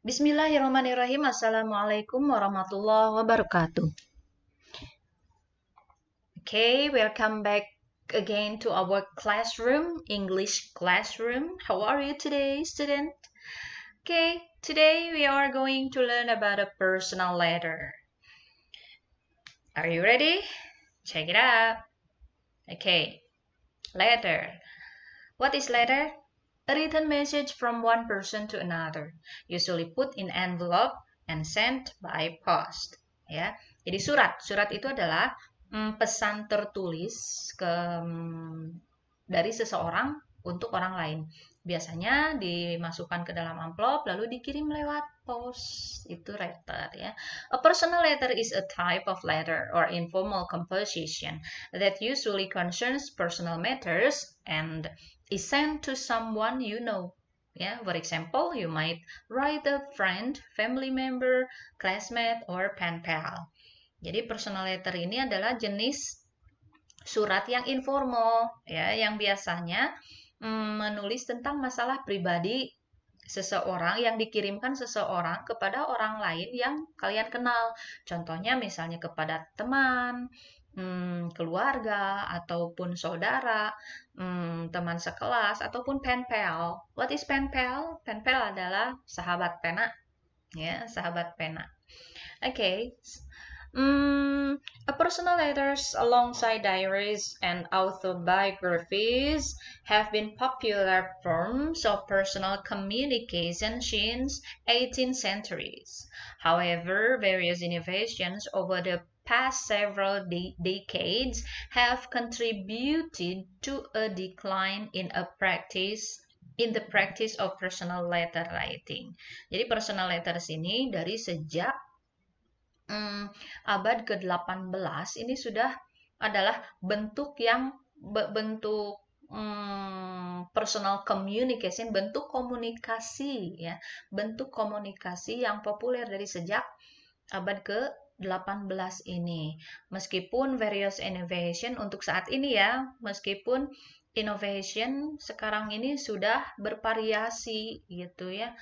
Bismillahirrahmanirrahim. Assalamualaikum warahmatullahi wabarakatuh. Okay, welcome back again to our classroom, English classroom. How are you today, student? Okay, today we are going to learn about a personal letter. Are you ready? Check it out. Okay, letter. What is letter? a written message from one person to another, usually put in envelope and sent by post. Ya, jadi surat, surat itu adalah mm, pesan tertulis ke mm, dari seseorang untuk orang lain. Biasanya dimasukkan ke dalam amplop lalu dikirim lewat pos. Itu letter ya. A personal letter is a type of letter or informal composition that usually concerns personal matters and is sent to someone you know. Yeah, for example, you might write a friend, family member, classmate, or pen pal. Jadi personal letter ini adalah jenis surat yang informal, ya, yang biasanya mm, menulis tentang masalah pribadi seseorang yang dikirimkan seseorang kepada orang lain yang kalian kenal. Contohnya misalnya kepada teman, hmm, keluarga ataupun saudara, hmm, teman sekelas ataupun pen pal. What is pen pal? Pen pal adalah sahabat pena, ya sahabat pena. Oke. Okay. Mm, a personal letters alongside diaries and autobiographies have been popular forms of personal communication since 18 centuries. However, various innovations over the past several de decades have contributed to a decline in a practice in the practice of personal letter writing. Jadi personal letters ini dari sejak hmm, abad ke-18 ini sudah adalah bentuk yang bentuk hmm, personal communication, bentuk komunikasi ya, bentuk komunikasi yang populer dari sejak abad ke ini. Meskipun various innovation untuk saat ini ya, meskipun innovation sekarang ini sudah bervariasi gitu ya.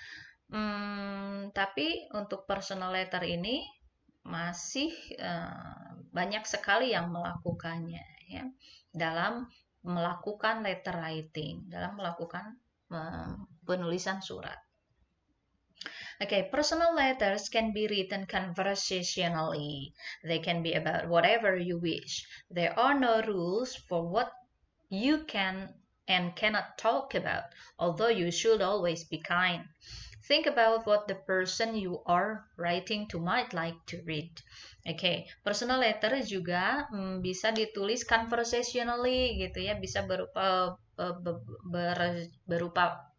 Hmm, tapi untuk personal letter ini masih uh, banyak sekali yang melakukannya ya dalam melakukan letter writing, dalam melakukan uh, penulisan surat. Okay, personal letters can be written conversationally. They can be about whatever you wish. There are no rules for what you can and cannot talk about, although you should always be kind. Think about what the person you are writing to might like to read. okay. personal letter juga hmm, bisa ditulis conversationally gitu ya, bisa berupa eh, ber, berupa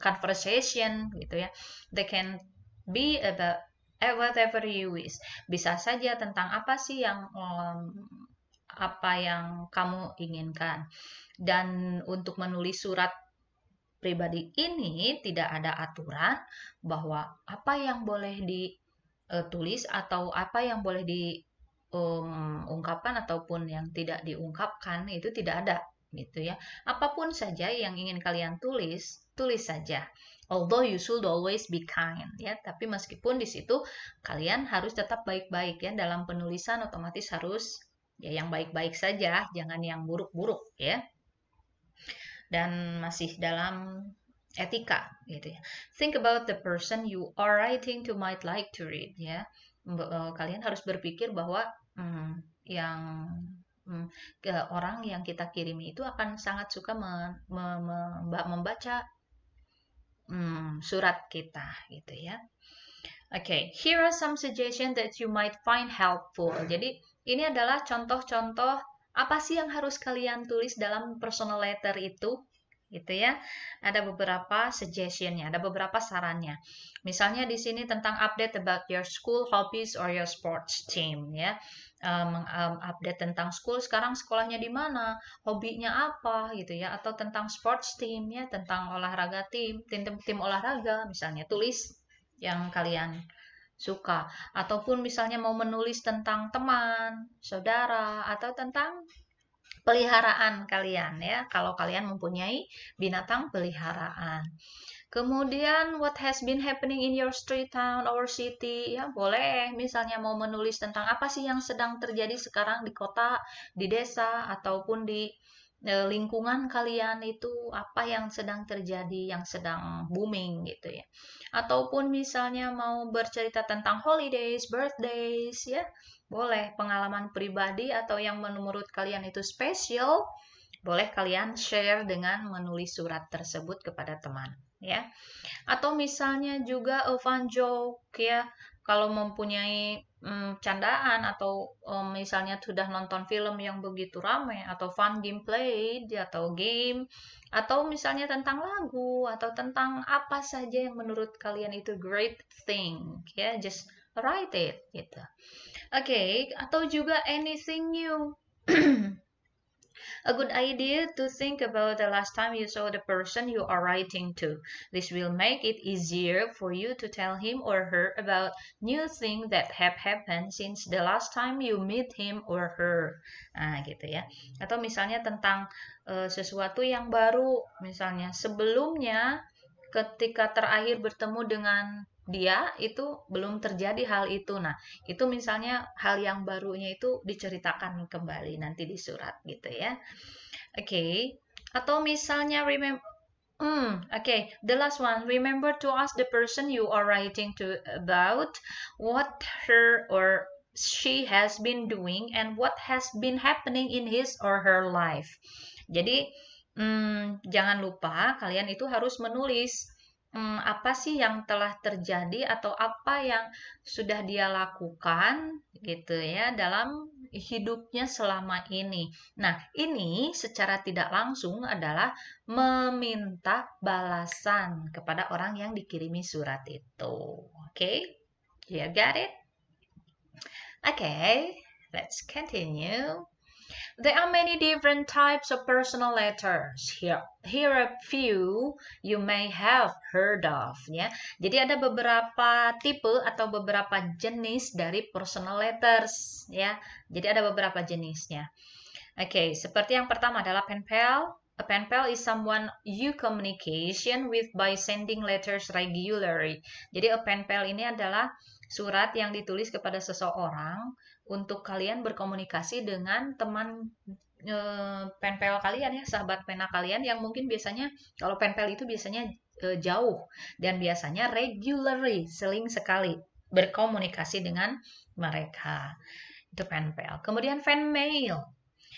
conversation gitu ya. They can be about eh, whatever you wish. Bisa saja tentang apa sih yang um, apa yang kamu inginkan. Dan untuk menulis surat pribadi ini tidak ada aturan bahwa apa yang boleh ditulis eh, atau apa yang boleh diungkapkan um, ataupun yang tidak diungkapkan itu tidak ada gitu ya. Apapun saja yang ingin kalian tulis, tulis saja. Although you should always be kind ya, tapi meskipun di situ kalian harus tetap baik-baik ya dalam penulisan otomatis harus ya yang baik-baik saja, jangan yang buruk-buruk ya. Dan masih dalam etika gitu ya. Think about the person you are writing to might like to read ya. Eh, kalian harus berpikir bahwa hmm, yang Hmm, ke orang yang kita kirimi itu akan sangat suka me, me, membaca hmm, surat kita gitu ya. Oke, okay. here are some suggestions that you might find helpful. Hmm. Jadi ini adalah contoh-contoh apa sih yang harus kalian tulis dalam personal letter itu gitu ya. Ada beberapa suggestionnya, ada beberapa sarannya. Misalnya di sini tentang update about your school hobbies or your sports team ya. Um, um, update tentang school sekarang sekolahnya di mana, hobinya apa gitu ya atau tentang sports team ya, tentang olahraga tim, tim tim olahraga misalnya tulis yang kalian suka ataupun misalnya mau menulis tentang teman, saudara atau tentang peliharaan kalian ya, kalau kalian mempunyai binatang peliharaan. Kemudian what has been happening in your street, town, or city? Ya, boleh misalnya mau menulis tentang apa sih yang sedang terjadi sekarang di kota, di desa ataupun di E, lingkungan kalian itu apa yang sedang terjadi, yang sedang booming gitu ya. Ataupun misalnya mau bercerita tentang holidays, birthdays ya, boleh pengalaman pribadi atau yang menurut kalian itu spesial, boleh kalian share dengan menulis surat tersebut kepada teman ya. Atau misalnya juga a joke ya, kalau mempunyai um, candaan atau um, misalnya sudah nonton film yang begitu ramai atau fun gameplay atau game atau misalnya tentang lagu atau tentang apa saja yang menurut kalian itu great thing ya yeah, just write it gitu. Oke, okay, atau juga anything new A good idea to think about the last time you saw the person you are writing to. This will make it easier for you to tell him or her about new things that have happened since the last time you meet him or her. Nah, gitu ya. Atau misalnya tentang uh, sesuatu yang baru, misalnya sebelumnya ketika terakhir bertemu dengan dia itu belum terjadi hal itu. Nah, itu misalnya hal yang barunya itu diceritakan kembali nanti di surat gitu ya. Oke. Okay. Atau misalnya remember Hmm, okay, the last one. Remember to ask the person you are writing to about what her or she has been doing and what has been happening in his or her life. Jadi, hmm, jangan lupa kalian itu harus menulis hmm, apa sih yang telah terjadi atau apa yang sudah dia lakukan gitu ya dalam hidupnya selama ini. Nah, ini secara tidak langsung adalah meminta balasan kepada orang yang dikirimi surat itu. Oke? Okay? You got it? Oke, okay, let's continue. There are many different types of personal letters. Here, here are few you may have heard of. Ya. Jadi ada beberapa tipe atau beberapa jenis dari personal letters. Ya. Jadi ada beberapa jenisnya. Oke, okay, seperti yang pertama adalah pen pal. A pen pal is someone you communication with by sending letters regularly. Jadi a pen pal ini adalah surat yang ditulis kepada seseorang untuk kalian berkomunikasi dengan teman e, penpel kalian ya, sahabat pena kalian yang mungkin biasanya kalau penpel itu biasanya e, jauh dan biasanya regularly, seling sekali berkomunikasi dengan mereka. Itu penpel. Kemudian fan mail.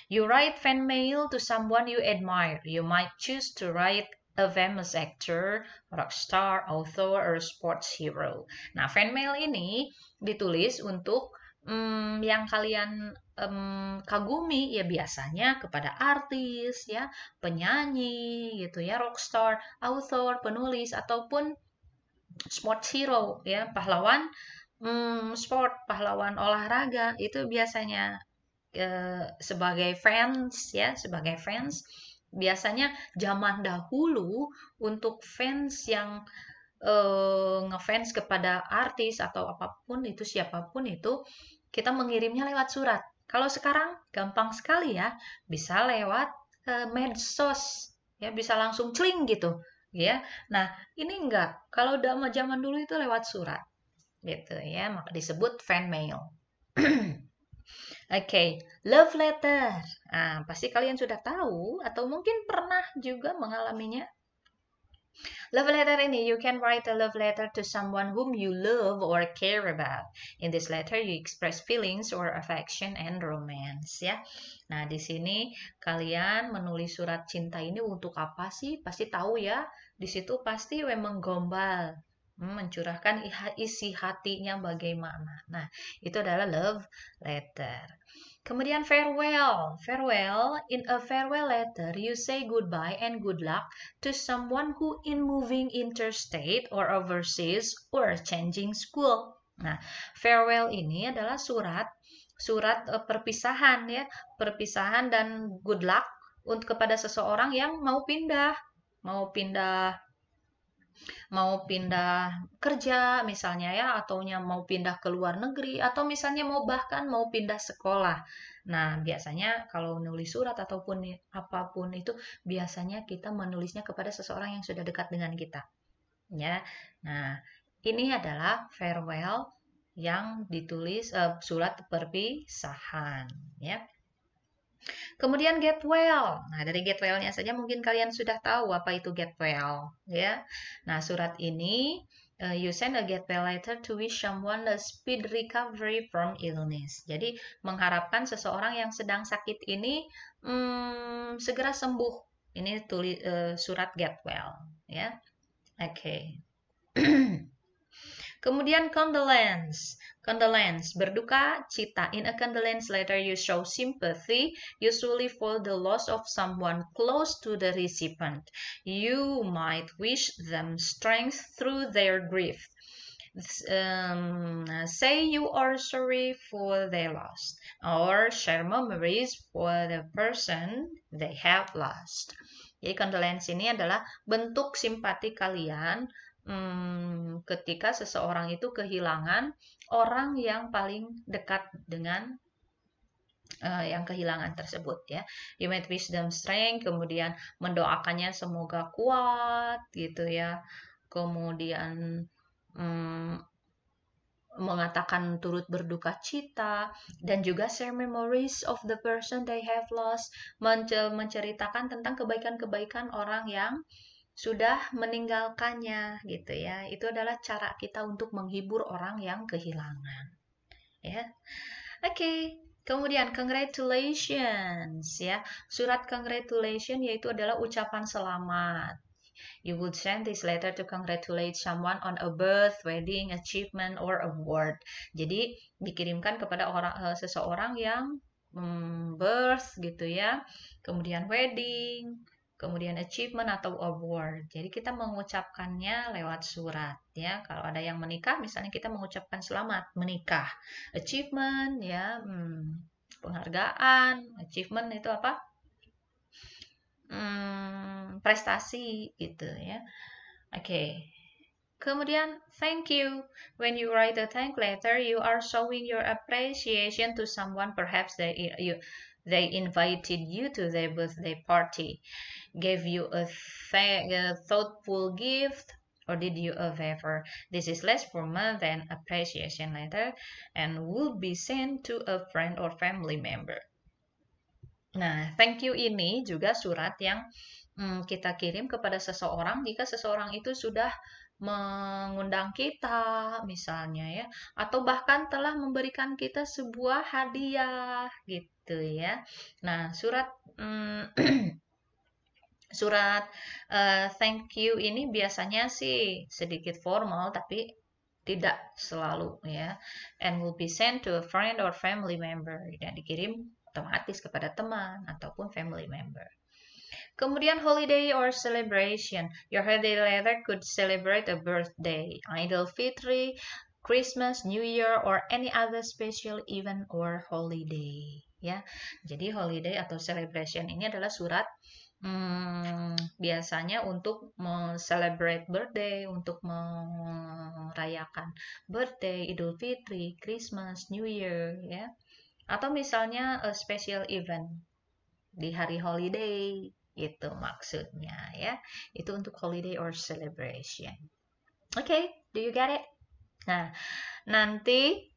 You write fan mail to someone you admire. You might choose to write a famous actor, rock star, author, or sports hero. Nah, fan mail ini ditulis untuk um, yang kalian um, kagumi ya biasanya kepada artis ya penyanyi gitu ya rockstar author penulis ataupun sport hero ya pahlawan um, sport pahlawan olahraga itu biasanya uh, sebagai fans ya sebagai fans biasanya zaman dahulu untuk fans yang uh, ngefans kepada artis atau apapun itu siapapun itu kita mengirimnya lewat surat. Kalau sekarang gampang sekali ya, bisa lewat e, medsos, ya bisa langsung cling gitu, ya. Nah ini enggak, kalau udah zaman dulu itu lewat surat, gitu ya, maka disebut fan mail. Oke, okay. love letter. Nah, pasti kalian sudah tahu atau mungkin pernah juga mengalaminya. Love letter ini, you can write a love letter to someone whom you love or care about. In this letter, you express feelings or affection and romance, ya. Nah, di sini kalian menulis surat cinta ini untuk apa sih? Pasti tahu ya. Di situ pasti memang gombal, hmm, mencurahkan isi hatinya bagaimana. Nah, itu adalah love letter. Kemudian farewell. Farewell. In a farewell letter, you say goodbye and good luck to someone who in moving interstate or overseas or changing school. Nah, farewell ini adalah surat surat eh, perpisahan ya, perpisahan dan good luck untuk kepada seseorang yang mau pindah, mau pindah mau pindah kerja misalnya ya atau mau pindah ke luar negeri atau misalnya mau bahkan mau pindah sekolah. Nah, biasanya kalau nulis surat ataupun apapun itu biasanya kita menulisnya kepada seseorang yang sudah dekat dengan kita. Ya. Nah, ini adalah farewell yang ditulis uh, surat perpisahan ya Kemudian get well. Nah, dari get well-nya saja mungkin kalian sudah tahu apa itu get well, ya. Nah, surat ini uh, you send a get well letter to wish someone a speed recovery from illness. Jadi, mengharapkan seseorang yang sedang sakit ini hmm, segera sembuh. Ini tulis uh, eh, surat get well, ya. Oke. Okay. Kemudian condolence. Condolence, berduka cita. In a condolence letter, you show sympathy, usually for the loss of someone close to the recipient. You might wish them strength through their grief. Um, say you are sorry for their loss, or share memories for the person they have lost. Jadi condolence ini adalah bentuk simpati kalian hmm, ketika seseorang itu kehilangan orang yang paling dekat dengan uh, yang kehilangan tersebut ya. you Unit wisdom strength kemudian mendoakannya semoga kuat gitu ya. Kemudian um, mengatakan turut berduka cita dan juga share memories of the person they have lost menceritakan tentang kebaikan-kebaikan orang yang uh, sudah meninggalkannya gitu ya. Itu adalah cara kita untuk menghibur orang yang kehilangan. Ya. Oke. Okay. Kemudian congratulations ya. Surat congratulations yaitu adalah ucapan selamat. You would send this letter to congratulate someone on a birth, wedding, achievement, or award. Jadi dikirimkan kepada orang eh, seseorang yang hmm, birth gitu ya, kemudian wedding, kemudian achievement atau award. Jadi kita mengucapkannya lewat surat ya. Kalau ada yang menikah misalnya kita mengucapkan selamat menikah. Achievement ya hmm, penghargaan, achievement itu apa? Hmm, prestasi gitu ya. Oke. Okay. Kemudian thank you. When you write a thank letter, you are showing your appreciation to someone perhaps that you They invited you to their birthday party, gave you a, th a thoughtful gift, or did you a favor? This is less formal than appreciation letter and will be sent to a friend or family member. Nah, thank you ini juga surat yang hmm, kita kirim kepada seseorang jika seseorang itu sudah mengundang kita misalnya ya atau bahkan telah memberikan kita sebuah hadiah gitu ya. Nah, surat hmm, surat uh, thank you ini biasanya sih sedikit formal tapi tidak selalu ya and will be sent to a friend or family member dan dikirim otomatis kepada teman ataupun family member. Kemudian holiday or celebration. Your holiday letter could celebrate a birthday, Idol Fitri, Christmas, New Year, or any other special event or holiday. Ya, jadi holiday atau celebration ini adalah surat hmm, biasanya untuk celebrate birthday, untuk merayakan birthday, Idul Fitri, Christmas, New Year, ya. Atau misalnya a special event di hari holiday itu maksudnya ya itu untuk holiday or celebration oke okay, do you get it nah nanti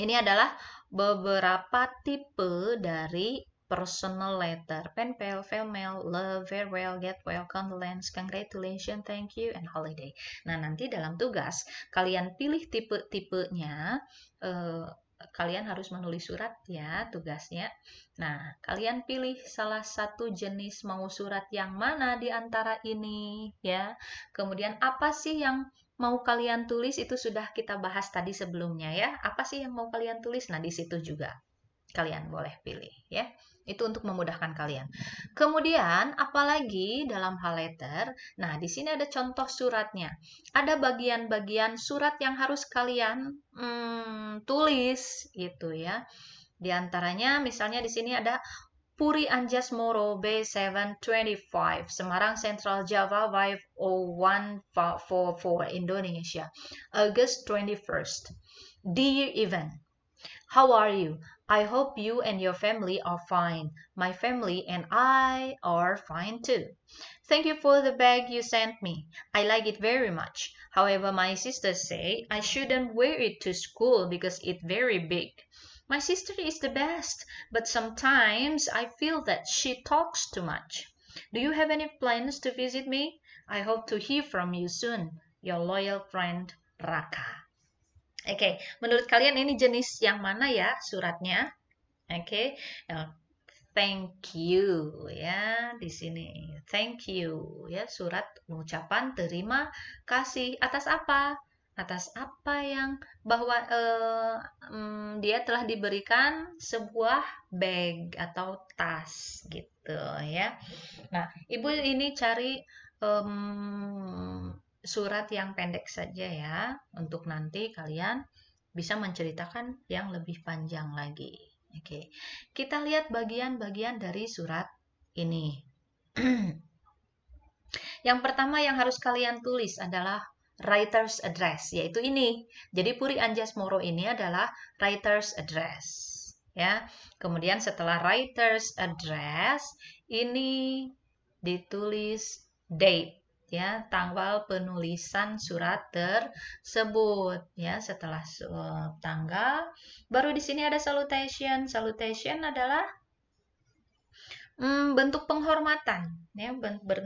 ini adalah beberapa tipe dari personal letter pen pal fail mail love farewell get well condolence congratulations thank you and holiday nah nanti dalam tugas kalian pilih tipe tipenya uh, eh, kalian harus menulis surat ya tugasnya. Nah, kalian pilih salah satu jenis mau surat yang mana di antara ini ya. Kemudian apa sih yang mau kalian tulis itu sudah kita bahas tadi sebelumnya ya. Apa sih yang mau kalian tulis? Nah, di situ juga. Kalian boleh pilih ya. Itu untuk memudahkan kalian. Kemudian apalagi dalam hal letter. Nah, di sini ada contoh suratnya. Ada bagian-bagian surat yang harus kalian hmm, tulis gitu ya. diantaranya misalnya di sini ada Puri Anjas Moro B725 Semarang Central Java 50144 Indonesia August 21st Dear Evan How are you? I hope you and your family are fine. My family and I are fine too. Thank you for the bag you sent me. I like it very much. However, my sister say I shouldn't wear it to school because it's very big. My sister is the best, but sometimes I feel that she talks too much. Do you have any plans to visit me? I hope to hear from you soon. Your loyal friend, Raka. Oke, okay. menurut kalian ini jenis yang mana ya suratnya? Oke, okay. Ya, thank you ya di sini. Thank you ya surat ucapan terima kasih atas apa? Atas apa yang bahwa uh, um, dia telah diberikan sebuah bag atau tas gitu ya. Nah, ibu ini cari um, surat yang pendek saja ya, untuk nanti kalian bisa menceritakan yang lebih panjang lagi. Oke, kita lihat bagian-bagian dari surat ini. yang pertama yang harus kalian tulis adalah writer's address, yaitu ini. Jadi Puri Anjas Moro ini adalah writer's address. Ya, kemudian setelah writer's address ini ditulis date ya tanggal penulisan surat tersebut ya setelah uh, tanggal baru di sini ada salutation salutation adalah mm, bentuk penghormatan ya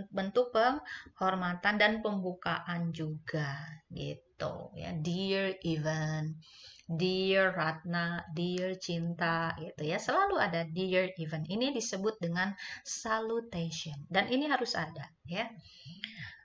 bentuk penghormatan dan pembukaan juga gitu ya dear Ivan, dear Ratna, dear Cinta gitu ya. Selalu ada dear event. Ini disebut dengan salutation dan ini harus ada ya.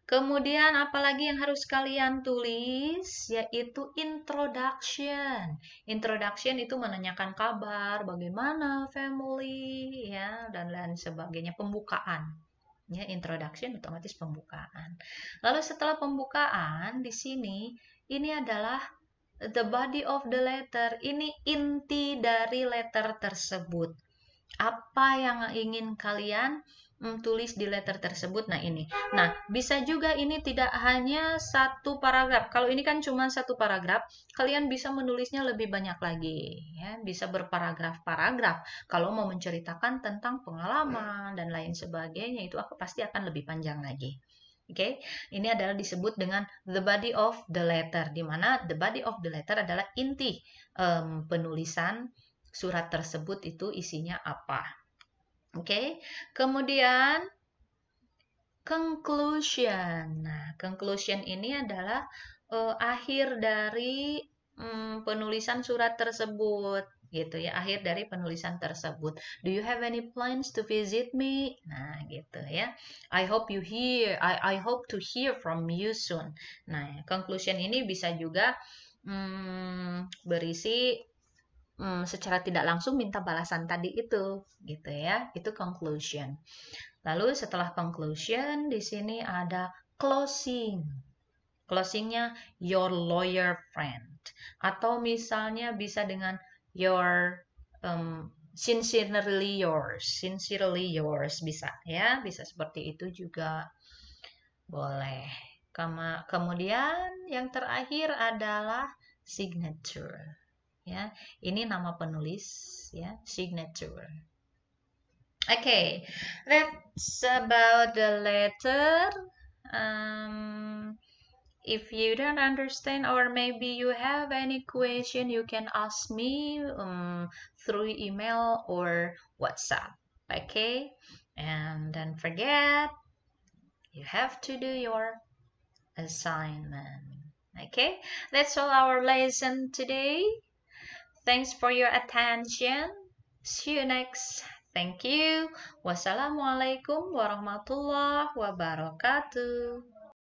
Kemudian apalagi yang harus kalian tulis yaitu introduction. Introduction itu menanyakan kabar, bagaimana family ya dan lain sebagainya, pembukaan. Ya, introduction otomatis pembukaan. Lalu setelah pembukaan di sini ini adalah the body of the letter. Ini inti dari letter tersebut. Apa yang ingin kalian Mm, tulis di letter tersebut. Nah, ini. Nah, bisa juga ini tidak hanya satu paragraf. Kalau ini kan cuma satu paragraf, kalian bisa menulisnya lebih banyak lagi. Ya. Bisa berparagraf-paragraf. Kalau mau menceritakan tentang pengalaman dan lain sebagainya, itu aku pasti akan lebih panjang lagi. Oke, okay? ini adalah disebut dengan the body of the letter, di mana the body of the letter adalah inti um, penulisan surat tersebut itu isinya apa. Oke, okay? kemudian conclusion. Nah, conclusion ini adalah uh, akhir dari um, penulisan surat tersebut, gitu ya. Akhir dari penulisan tersebut. Do you have any plans to visit me? Nah, gitu ya. I hope you hear. I I hope to hear from you soon. Nah, conclusion ini bisa juga um, berisi hmm, secara tidak langsung minta balasan tadi itu gitu ya itu conclusion lalu setelah conclusion di sini ada closing closingnya your lawyer friend atau misalnya bisa dengan your um, sincerely yours sincerely yours bisa ya bisa seperti itu juga boleh kemudian yang terakhir adalah signature ya. Ini nama penulis ya, signature. Okay, that's about the letter. Um, if you don't understand or maybe you have any question, you can ask me um, through email or WhatsApp. Okay, and don't forget, you have to do your assignment. Okay, that's all our lesson today. Thanks for your attention. See you next. Thank you. Wassalamualaikum warahmatullahi wabarakatuh.